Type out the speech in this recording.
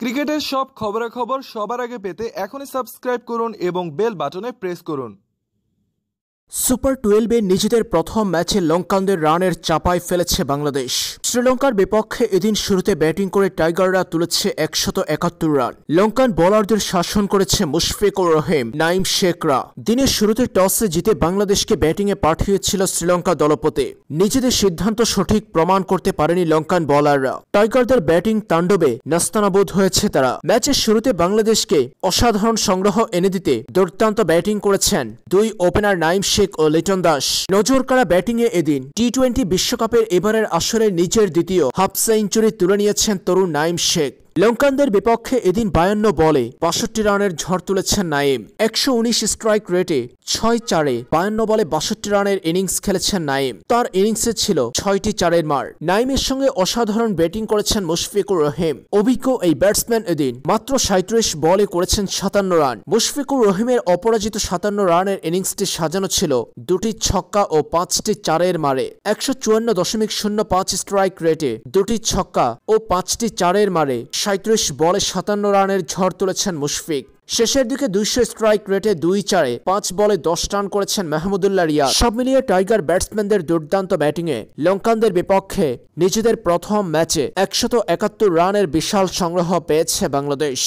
ক্রিকেটের সব খবরাখবর সবার আগে পেতে এখনই সাবস্ক্রাইব করুন এবং বেল বাটনে প্রেস করুন সুপার টুয়েলভে নিজেদের প্রথম ম্যাচে লঙ্কানদের রানের চাপায় ফেলেছে বাংলাদেশ শ্রীলঙ্কার বিপক্ষে এদিন শুরুতে ব্যাটিং করে টাইগাররা তুলেছে একশত একাত্তর রান লঙ্কান বোলারদের শাসন করেছে মুশফিকুর রহিম নাইম শেখরা দিনের শুরুতে টসে জিতে বাংলাদেশকে ব্যাটিংয়ে পাঠিয়েছিল শ্রীলঙ্কা দলপতি নিজেদের সিদ্ধান্ত সঠিক প্রমাণ করতে পারেনি লঙ্কান বোলাররা টাইগারদের ব্যাটিং তাণ্ডবে নাস্তানাবোধ হয়েছে তারা ম্যাচের শুরুতে বাংলাদেশকে অসাধারণ সংগ্রহ এনে দিতে দুর্দান্ত ব্যাটিং করেছেন দুই ওপেনার নাইম শেখ ও লিটন দাস নজর কারা ব্যাটিংয়ে এদিন টি টোয়েন্টি বিশ্বকাপের এবারের আসরে নিজের ম্যাচের দ্বিতীয় হাফ সেঞ্চুরি তুলে নিয়েছেন তরুণ নাইম শেখ লঙ্কানদের বিপক্ষে এদিন বায়ান্ন বলে বাষট্টি রানের ঝড় তুলেছেন নাইম একশো স্ট্রাইক রেটে ছয় চারে বায়ান্ন বলে বাষট্টি রানের ইনিংস খেলেছেন নাইম তার ইনিংসে ছিল ছয়টি চারের মার নাইমের সঙ্গে অসাধারণ ব্যাটিং করেছেন মুশফিকুর রহিম অভিজ্ঞ এই ব্যাটসম্যান এদিন মাত্র সাঁত্রিশ বলে করেছেন সাতান্ন রান মুশফিকুর রহিমের অপরাজিত সাতান্ন রানের ইনিংসটি সাজানো ছিল দুটি ছক্কা ও পাঁচটি চারের মারে একশো চুয়ান্ন দশমিক শূন্য পাঁচ স্ট্রাইক রেটে দুটি ছক্কা ও পাঁচটি চারের মারে সাঁত্রিশ বলে সাতান্ন রানের ঝড় তুলেছেন মুশফিক শেষের দিকে দুইশো স্ট্রাইক রেটে দুই চারে পাঁচ বলে দশ রান করেছেন মাহমুদুল্লাহ রিয়া সব মিলিয়ে টাইগার ব্যাটসম্যানদের দুর্দান্ত ব্যাটিংয়ে লঙ্কানদের বিপক্ষে নিজেদের প্রথম ম্যাচে একশত একাত্তর রানের বিশাল সংগ্রহ পেয়েছে বাংলাদেশ